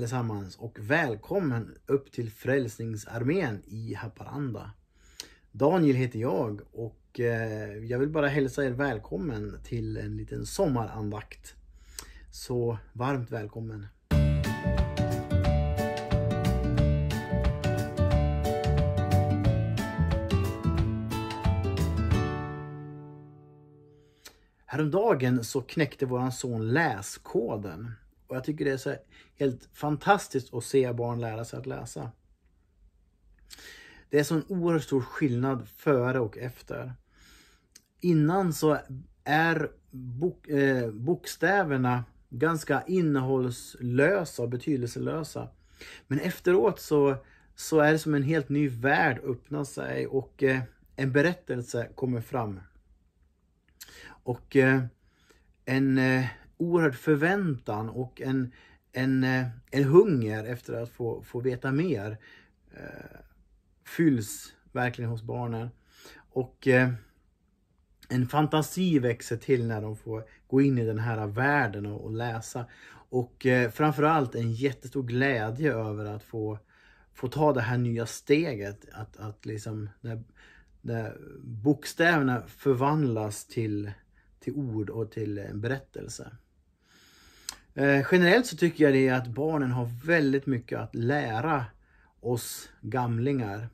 allesammans och välkommen upp till Frälsningsarmén i Haparanda. Daniel heter jag och eh, jag vill bara hälsa er välkommen till en liten sommarandakt. Så varmt välkommen! Häromdagen så knäckte våran son läskoden. Och jag tycker det är så helt fantastiskt att se barn lära sig att läsa. Det är så en oerhört stor skillnad före och efter. Innan så är bok, eh, bokstäverna ganska innehållslösa och betydelselösa. Men efteråt så, så är det som en helt ny värld öppnar sig och eh, en berättelse kommer fram. Och eh, en eh, oerhörd förväntan och en, en, eh, en hunger efter att få, få veta mer eh, fylls verkligen hos barnen. Och eh, en fantasi växer till när de får gå in i den här världen och, och läsa. Och eh, framförallt en jättestor glädje över att få, få ta det här nya steget. Att, att liksom, när, när bokstäverna förvandlas till, till ord och till en berättelse. Eh, generellt så tycker jag det att barnen har väldigt mycket att lära oss gamlingar.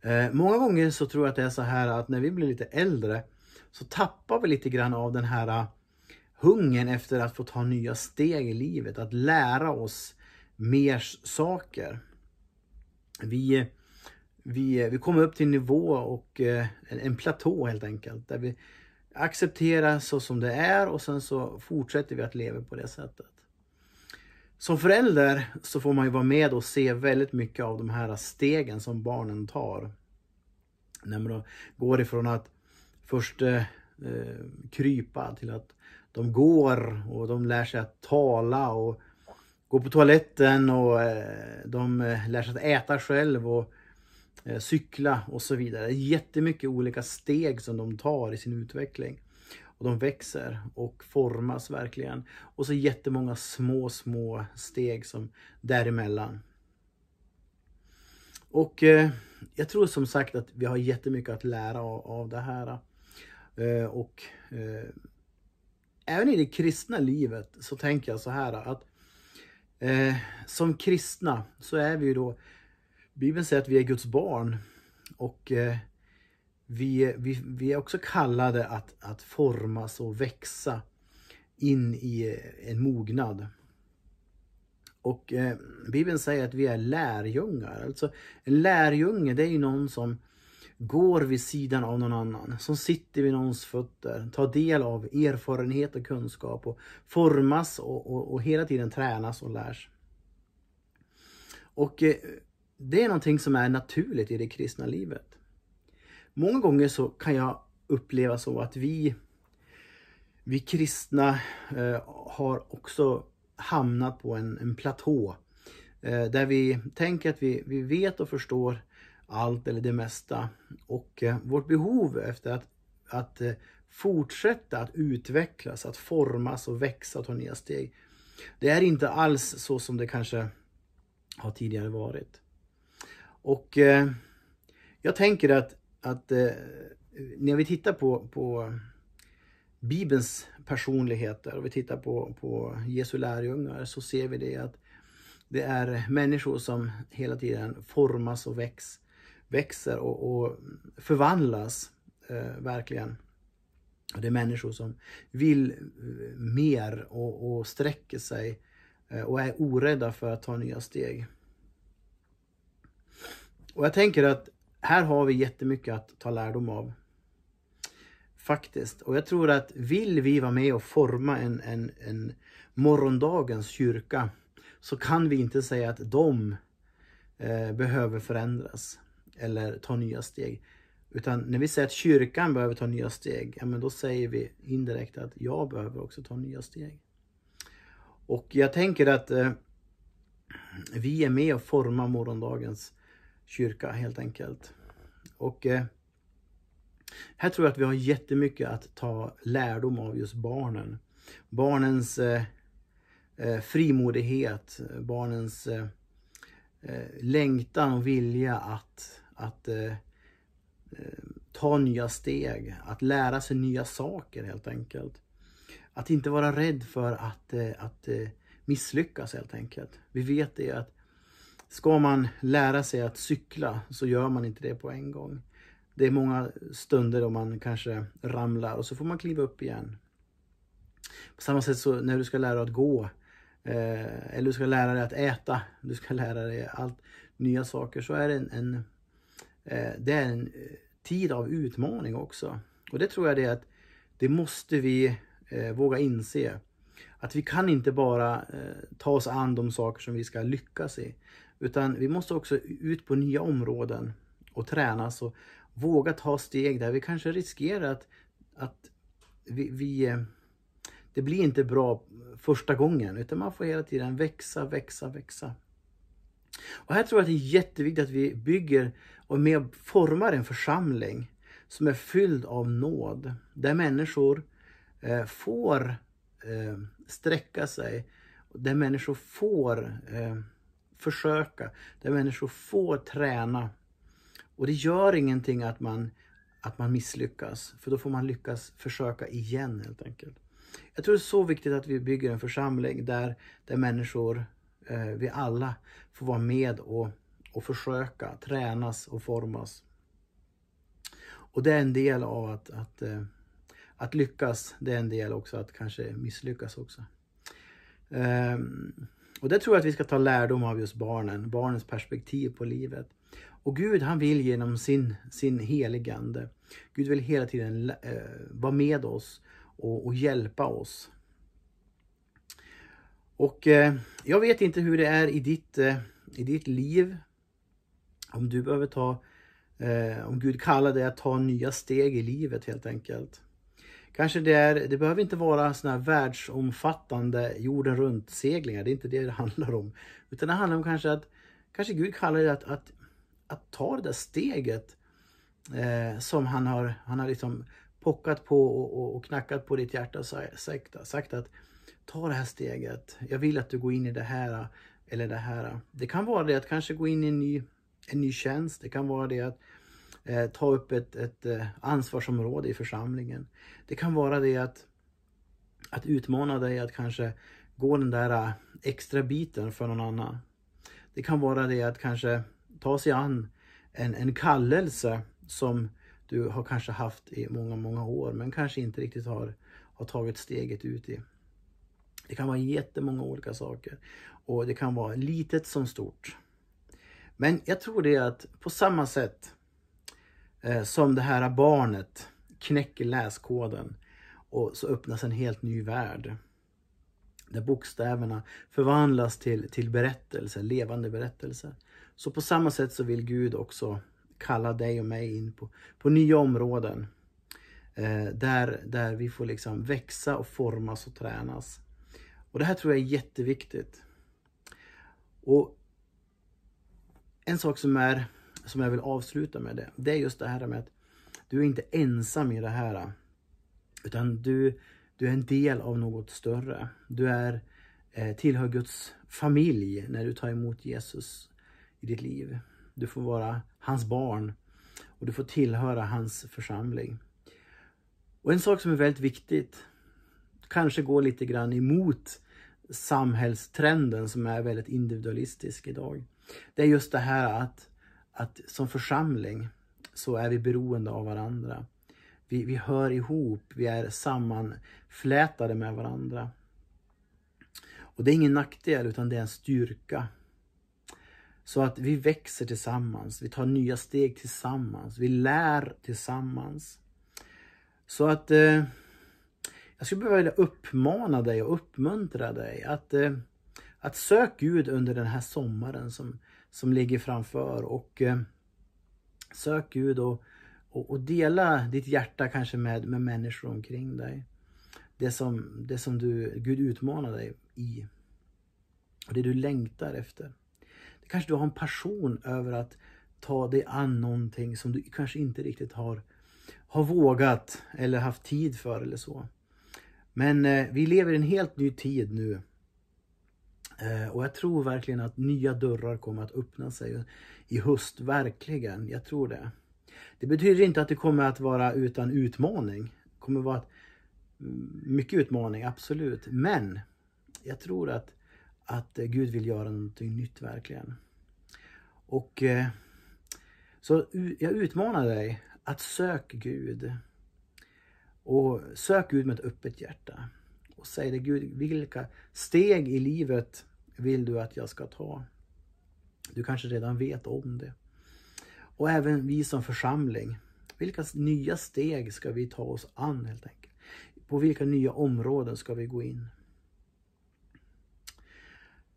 Eh, många gånger så tror jag att det är så här att när vi blir lite äldre så tappar vi lite grann av den här eh, hungern efter att få ta nya steg i livet, att lära oss mer saker. Vi, vi, vi kommer upp till en nivå och en, en platå helt enkelt, där vi acceptera så som det är och sen så fortsätter vi att leva på det sättet. Som förälder så får man ju vara med och se väldigt mycket av de här stegen som barnen tar. När man går ifrån att först eh, krypa till att de går och de lär sig att tala och gå på toaletten och eh, de eh, lär sig att äta själv och Eh, cykla och så vidare. Jättemycket olika steg som de tar i sin utveckling. Och De växer och formas verkligen. Och så jättemånga små, små steg som däremellan. Och eh, jag tror som sagt att vi har jättemycket att lära av, det här. Eh, och även i det kristna livet så tänker jag så här att som kristna så är vi ju då Bibeln säger att vi är Guds barn och eh, vi, vi, vi är också kallade att, att formas och växa in i eh, en mognad. Och eh, Bibeln säger att vi är lärjungar. Alltså en lärjunge det är ju någon som går vid sidan av någon annan, som sitter vid någons fötter, tar del av erfarenhet och kunskap och formas och, och, och hela tiden tränas och lärs. Och det är någonting som är naturligt i det kristna livet. Många gånger så kan jag uppleva så att vi, vi kristna eh, har också hamnat på en, en platå eh, där vi tänker att vi, vi vet och förstår allt eller det mesta. Och eh, vårt behov efter att, att eh, fortsätta att utvecklas, att formas och växa och ta nya steg. Det är inte alls så som det kanske har tidigare varit. Och eh, jag tänker att, att eh, när vi tittar på, på Bibelns personligheter och vi tittar på, på Jesu lärjungar så ser vi det att det är människor som hela tiden formas och väcks, växer och, och förvandlas eh, verkligen. Det är människor som vill eh, mer och, och sträcker sig eh, och är orädda för att ta nya steg. Och jag tänker att här har vi jättemycket att ta lärdom av. Faktiskt. Och jag tror att vill vi vara med och forma en, en, en morgondagens kyrka så kan vi inte säga att de eh, behöver förändras eller ta nya steg. Utan när vi säger att kyrkan behöver ta nya steg, ja, men då säger vi indirekt att jag behöver också ta nya steg. Och jag tänker att eh, vi är med och formar morgondagens kyrka helt enkelt. Och eh, här tror jag att vi har jättemycket att ta lärdom av just barnen. Barnens eh, eh frimodighet, barnens eh, eh, längtan och vilja att, att eh, eh, ta nya steg, att lära sig nya saker helt enkelt. Att inte vara rädd för att, att misslyckas helt enkelt. Vi vet det att Ska man lära sig att cykla så gör man inte det på en gång. Det är många stunder då man kanske ramlar och så får man kliva upp igen. På samma sätt så när du ska lära dig att gå eh, eller du ska lära dig att äta, du ska lära dig allt nya saker så är det en, en eh, det är en eh, tid av utmaning också. Och det tror jag det är att det måste vi våga inse. Att vi kan inte bara ta oss an de saker som vi ska lyckas i. Utan vi måste också ut på nya områden och tränas och våga ta steg där vi kanske riskerar att, att vi, vi eh, det blir inte bra första gången utan man får hela tiden växa, växa, växa. Och här tror jag att det är jätteviktigt att vi bygger och med formar en församling som är fylld av nåd. Där människor eh, får eh, sträcka sig. Där människor får försöka, där människor får träna. Och det gör ingenting att man, att man misslyckas, för då får man lyckas försöka igen helt enkelt. Jag tror det är så viktigt att vi bygger en församling där, där människor, eh, vi alla, får vara med och, och försöka tränas och formas. Och det är en del av att, att, eh, att lyckas, det är en del också att kanske misslyckas också. Um, och det tror jag att vi ska ta lärdom av just barnen, barnens perspektiv på livet. Och Gud han vill genom sin, sin heligande, Gud vill hela tiden eh, vara med oss och, och hjälpa oss. Och eh, jag vet inte hur det är i ditt, eh, i ditt liv. Om du behöver ta, eh, om Gud kallar dig att ta nya steg i livet helt enkelt. Kanske det är, det behöver inte vara sådana här världsomfattande jorden runt seglingar. Det är inte det det handlar om. Utan det handlar om kanske att, kanske Gud kallar det att, att, att ta det där steget eh, som han har, han har liksom pockat på och, och, knackat på ditt hjärta och sagt, sagt att ta det här steget. Jag vill att du går in i det här eller det här. Det kan vara det att kanske gå in i en ny, en ny tjänst. Det kan vara det att eh, ta upp ett, ett eh, ansvarsområde i församlingen. Det kan vara det att, att utmana dig att kanske gå den där eh, extra biten för någon annan. Det kan vara det att kanske ta sig an en, en kallelse som du har kanske haft i många, många år men kanske inte riktigt har, har tagit steget ut i. Det kan vara jättemånga olika saker och det kan vara litet som stort. Men jag tror det att på samma sätt Eh, som det här barnet knäcker läskoden och så öppnas en helt ny värld. Där bokstäverna förvandlas till, till berättelser, levande berättelser. Så på samma sätt så vill Gud också kalla dig och mig in på, på nya områden. Eh, där, där vi får liksom växa och formas och tränas. Och det här tror jag är jätteviktigt. Och En sak som är som jag vill avsluta med det, det är just det här med att du är inte ensam i det här. Utan du, du är en del av något större. Du är, eh, tillhör Guds familj när du tar emot Jesus i ditt liv. Du får vara hans barn och du får tillhöra hans församling. Och en sak som är väldigt viktigt, kanske går lite grann emot samhällstrenden som är väldigt individualistisk idag. Det är just det här att att som församling så är vi beroende av varandra. Vi, vi hör ihop, vi är sammanflätade med varandra. Och det är ingen nackdel utan det är en styrka. Så att vi växer tillsammans, vi tar nya steg tillsammans, vi lär tillsammans. Så att eh, jag skulle vilja uppmana dig och uppmuntra dig att, eh, att sök Gud under den här sommaren som, som ligger framför. Och eh, Sök Gud och, och, och, dela ditt hjärta kanske med, med människor omkring dig. Det som, det som du, Gud utmanar dig i. Och det du längtar efter. Det kanske du har en passion över att ta dig an någonting som du kanske inte riktigt har, har vågat eller haft tid för eller så. Men eh, vi lever i en helt ny tid nu Eh, och jag tror verkligen att nya dörrar kommer att öppna sig i höst. Verkligen, jag tror det. Det betyder inte att det kommer att vara utan utmaning. Det kommer att vara mm, mycket utmaning, absolut. Men jag tror att, att Gud vill göra någonting nytt verkligen. Och eh, så jag utmanar dig att sök Gud. Och sök Gud med ett öppet hjärta och säger det Gud, vilka steg i livet vill du att jag ska ta? Du kanske redan vet om det. Och även vi som församling, vilka nya steg ska vi ta oss an helt enkelt? På vilka nya områden ska vi gå in?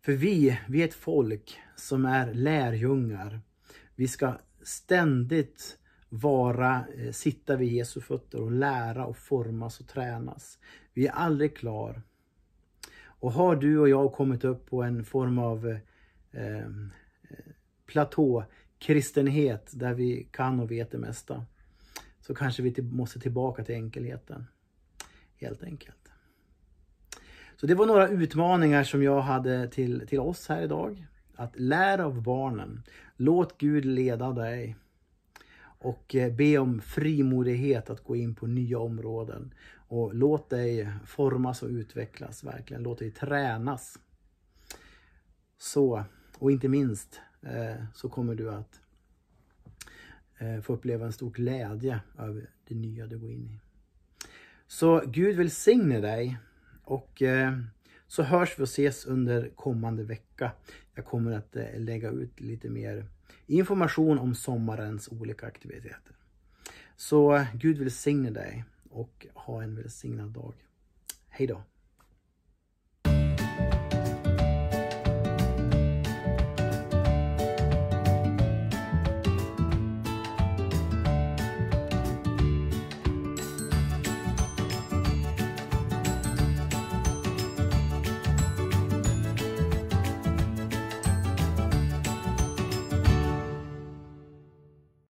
För vi, vi är ett folk som är lärjungar. Vi ska ständigt vara, eh, sitta vid Jesu fötter och lära och formas och tränas. Vi är aldrig klar. Och har du och jag kommit upp på en form av eh, eh platå, kristenhet, där vi kan och vet det mesta, så kanske vi måste tillbaka till enkelheten. Helt enkelt. Så det var några utmaningar som jag hade till, till oss här idag. Att lära av barnen. Låt Gud leda dig och eh, be om frimodighet att gå in på nya områden. Och låt dig formas och utvecklas verkligen. Låt dig tränas. Så, och inte minst eh, så kommer du att eh, få uppleva en stor glädje över det nya du går in i. Så Gud välsigne dig och så hörs vi och ses under kommande vecka. Jag kommer att lägga ut lite mer Information om sommarens olika aktiviteter. Så eh, Gud välsigne dig och ha en välsignad dag. Hej då!